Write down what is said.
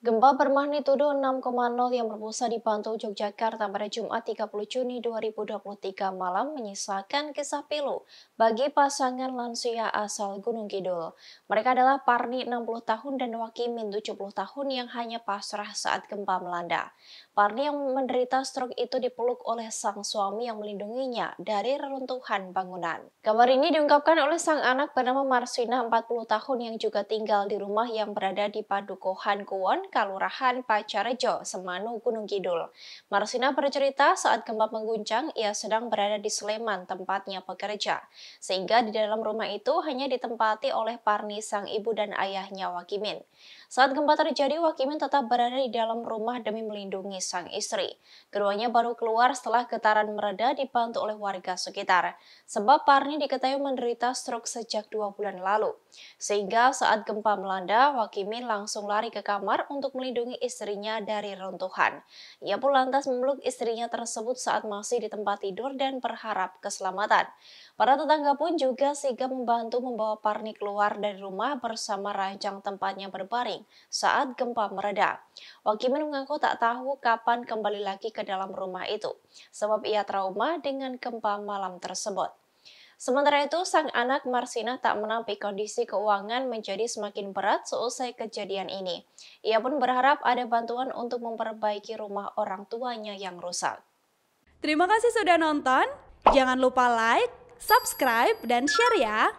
Gempa bermagnitudo 6,0 yang berpusat di Bantul, Yogyakarta pada Jumat 30 Juni 2023 malam menyisakan kisah pilu bagi pasangan lansia asal Gunung Kidul. Mereka adalah Parni 60 tahun dan Wakimin 70 tahun yang hanya pasrah saat gempa melanda. Parni yang menderita stroke itu dipeluk oleh sang suami yang melindunginya dari reruntuhan bangunan. Gambar ini diungkapkan oleh sang anak bernama Marsina 40 tahun yang juga tinggal di rumah yang berada di Padukohan Kuon, Kalurahan Pacarejo, Semanu, Gunung Kidul. Marsina bercerita saat gempa mengguncang, ia sedang berada di Sleman tempatnya pekerja. Sehingga di dalam rumah itu hanya ditempati oleh Parni sang ibu dan ayahnya Wakimin. Saat gempa terjadi, Wakimin tetap berada di dalam rumah demi melindungi sang istri. Keduanya baru keluar setelah getaran mereda dibantu oleh warga sekitar. Sebab Parni diketahui menderita stroke sejak dua bulan lalu. Sehingga saat gempa melanda, Wakimin langsung lari ke kamar untuk untuk melindungi istrinya dari runtuhan. Ia pun lantas memeluk istrinya tersebut saat masih di tempat tidur dan berharap keselamatan. Para tetangga pun juga sigap membantu membawa Parni keluar dari rumah bersama ranjang tempatnya berbaring saat gempa mereda. Wakimin mengaku tak tahu kapan kembali lagi ke dalam rumah itu, sebab ia trauma dengan gempa malam tersebut. Sementara itu, sang anak Marsina tak menampik kondisi keuangan menjadi semakin berat seusai kejadian ini. Ia pun berharap ada bantuan untuk memperbaiki rumah orang tuanya yang rusak. Terima kasih sudah nonton. Jangan lupa like, subscribe, dan share ya.